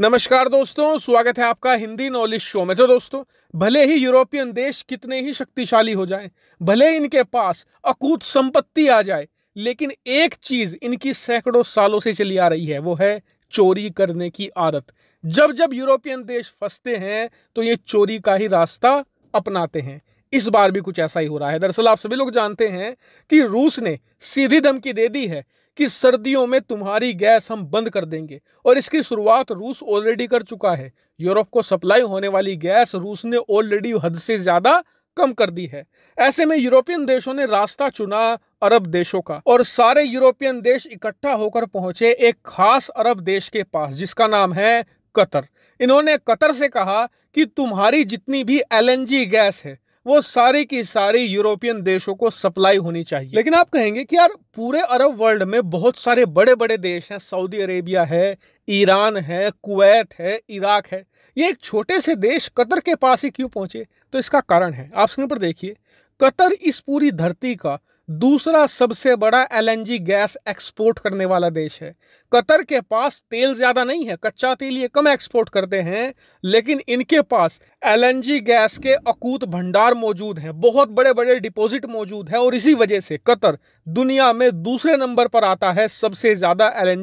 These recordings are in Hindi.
नमस्कार दोस्तों स्वागत है आपका हिंदी नॉलेज शो में तो दोस्तों भले ही यूरोपियन देश कितने ही शक्तिशाली हो जाएं, भले इनके पास अकूत संपत्ति आ जाए लेकिन एक चीज इनकी सैकड़ों सालों से चली आ रही है वो है चोरी करने की आदत जब जब यूरोपियन देश फंसते हैं तो ये चोरी का ही रास्ता अपनाते हैं इस बार भी कुछ ऐसा ही हो रहा है दरअसल आप सभी लोग जानते हैं कि रूस ने सीधी धमकी दे दी है कि सर्दियों में तुम्हारी गैस हम बंद कर देंगे और इसकी शुरुआत रूस ऑलरेडी कर चुका है यूरोप को सप्लाई होने वाली गैस रूस ने ऑलरेडी हद से ज़्यादा कम कर दी है ऐसे में यूरोपियन देशों ने रास्ता चुना अरब देशों का और सारे यूरोपियन देश इकट्ठा होकर पहुंचे एक खास अरब देश के पास जिसका नाम है कतर इन्होंने कतर से कहा कि तुम्हारी जितनी भी एलएनजी गैस है वो सारी की सारी यूरोपियन देशों को सप्लाई होनी चाहिए लेकिन आप कहेंगे कि यार पूरे अरब वर्ल्ड में बहुत सारे बड़े बड़े देश हैं सऊदी अरेबिया है ईरान है कुवैत है इराक है ये एक छोटे से देश कतर के पास ही क्यों पहुंचे तो इसका कारण है आप स्क्रीन पर देखिए कतर इस पूरी धरती का दूसरा सबसे बड़ा एलएनजी गैस एक्सपोर्ट करने वाला देश है कतर के पास तेल ज़्यादा नहीं है कच्चा तेल ये कम एक्सपोर्ट करते हैं लेकिन इनके पास एलएनजी गैस के अकूत भंडार मौजूद हैं बहुत बड़े बड़े डिपॉजिट मौजूद है और इसी वजह से कतर दुनिया में दूसरे नंबर पर आता है सबसे ज़्यादा एल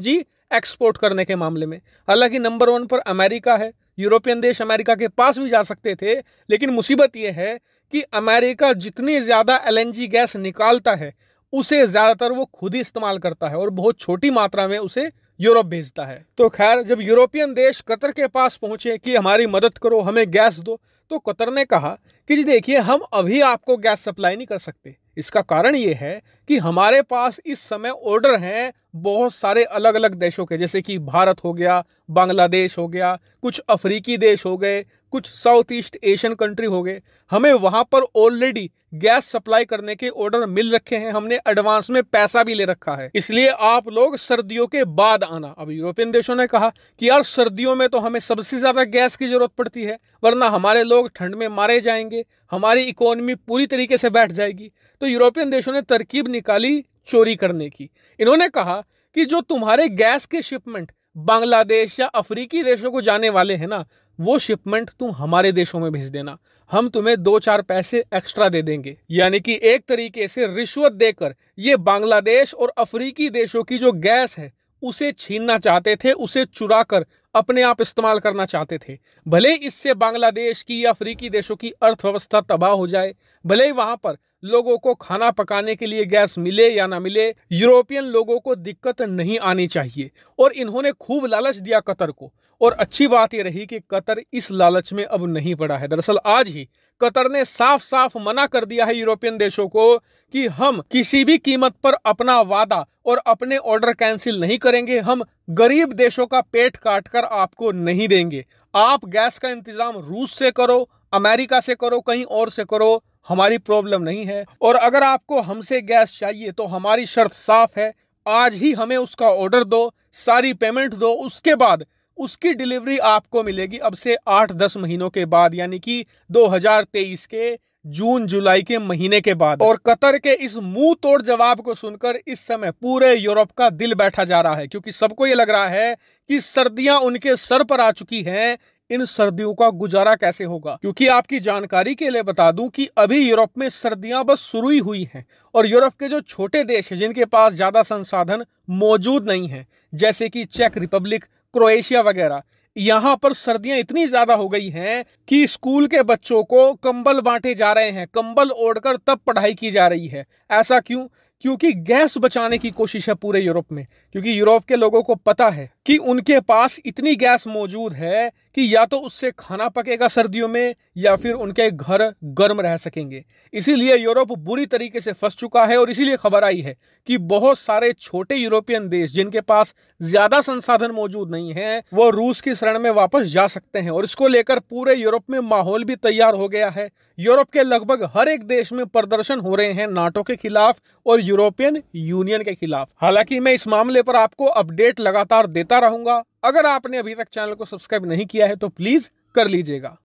एक्सपोर्ट करने के मामले में हालांकि नंबर वन पर अमेरिका है यूरोपियन देश अमेरिका के पास भी जा सकते थे लेकिन मुसीबत यह है कि अमेरिका जितनी ज़्यादा एल गैस निकालता है उसे ज़्यादातर वो खुद ही इस्तेमाल करता है और बहुत छोटी मात्रा में उसे यूरोप भेजता है तो खैर जब यूरोपियन देश कतर के पास पहुंचे कि हमारी मदद करो हमें गैस दो तो कतर ने कहा कि जी देखिए हम अभी आपको गैस सप्लाई नहीं कर सकते इसका कारण ये है कि हमारे पास इस समय ऑर्डर हैं बहुत सारे अलग अलग देशों के जैसे कि भारत हो गया बांग्लादेश हो गया कुछ अफ्रीकी देश हो गए कुछ साउथ ईस्ट एशियन कंट्री हो गए हमें वहाँ पर ऑलरेडी गैस सप्लाई करने के ऑर्डर मिल रखे हैं हमने एडवांस में पैसा भी ले रखा है इसलिए आप लोग सर्दियों के बाद आना अब यूरोपियन देशों ने कहा कि यार सर्दियों में तो हमें सबसे ज़्यादा गैस की ज़रूरत पड़ती है वरना हमारे लोग लोग ठंड में मारे जाएंगे हमारी इकोनॉमी पूरी तरीके से बैठ जाएगी तो यूरोपियन देशों ने तरकीब निकाली चोरी करने की इन्होंने कहा कि जो तुम्हारे गैस के शिपमेंट बांग्लादेश या अफ्रीकी देशों को जाने वाले हैं ना वो शिपमेंट तुम हमारे देशों में भेज देना हम तुम्हें दो चार पैसे एक्स्ट्रा दे देंगे यानी कि एक तरीके से रिश्वत देकर ये बांग्लादेश और अफ्रीकी देशों की जो गैस है उसे छीनना चाहते थे उसे चुरा कर अपने आप इस्तेमाल करना चाहते थे भले इससे बांग्लादेश की या अफ्रीकी देशों की अर्थव्यवस्था तबाह हो जाए भले ही वहाँ पर लोगों को खाना पकाने के लिए गैस मिले या ना मिले यूरोपियन लोगों को दिक्कत नहीं आनी चाहिए और इन्होंने खूब लालच दिया कतर को और अच्छी बात यह रही कि कतर इस लालच में अब नहीं पड़ा है दरअसल आज ही कतर ने साफ साफ मना कर दिया है यूरोपियन देशों को कि हम किसी भी कीमत पर अपना वादा और अपने ऑर्डर कैंसिल नहीं करेंगे हम गरीब देशों का पेट काट कर आपको नहीं देंगे आप गैस का इंतज़ाम रूस से करो अमेरिका से करो कहीं और से करो हमारी प्रॉब्लम नहीं है और अगर आपको हमसे गैस चाहिए तो हमारी शर्त साफ है आज ही हमें उसका ऑर्डर दो सारी पेमेंट दो उसके बाद उसकी डिलीवरी आपको मिलेगी अब से आठ दस महीनों के बाद यानी कि 2023 के जून जुलाई के महीने के बाद और कतर के इस मुंह तोड़ जवाब को सुनकर इस समय पूरे यूरोप का दिल बैठा जा रहा है क्योंकि सबको ये लग रहा है कि सर्दियां उनके सर पर आ चुकी हैं इन सर्दियों का गुजारा कैसे होगा क्योंकि आपकी जानकारी के लिए बता दूं कि अभी यूरोप में सर्दियां बस शुरू ही हुई हैं और यूरोप के जो छोटे देश हैं जिनके पास ज़्यादा संसाधन मौजूद नहीं है जैसे कि चेक रिपब्लिक क्रोएशिया वगैरह यहाँ पर सर्दियां इतनी ज्यादा हो गई हैं कि स्कूल के बच्चों को कंबल बांटे जा रहे हैं कंबल ओढ़कर तब पढ़ाई की जा रही है ऐसा क्यों क्योंकि गैस बचाने की कोशिश है पूरे यूरोप में क्योंकि यूरोप के लोगों को पता है कि उनके पास इतनी गैस मौजूद है कि या तो उससे खाना पकेगा सर्दियों में या फिर उनके घर गर्म रह सकेंगे इसीलिए यूरोप बुरी तरीके से फंस चुका है और इसीलिए खबर आई है कि बहुत सारे छोटे यूरोपियन देश जिनके पास ज़्यादा संसाधन मौजूद नहीं है वो रूस की शरण में वापस जा सकते हैं और इसको लेकर पूरे यूरोप में माहौल भी तैयार हो गया है यूरोप के लगभग हर एक देश में प्रदर्शन हो रहे हैं नाटो के खिलाफ और यूरोपियन यूनियन के खिलाफ हालांकि मैं इस मामले पर आपको अपडेट लगातार देता रहूंगा अगर आपने अभी तक चैनल को सब्सक्राइब नहीं किया है तो प्लीज कर लीजिएगा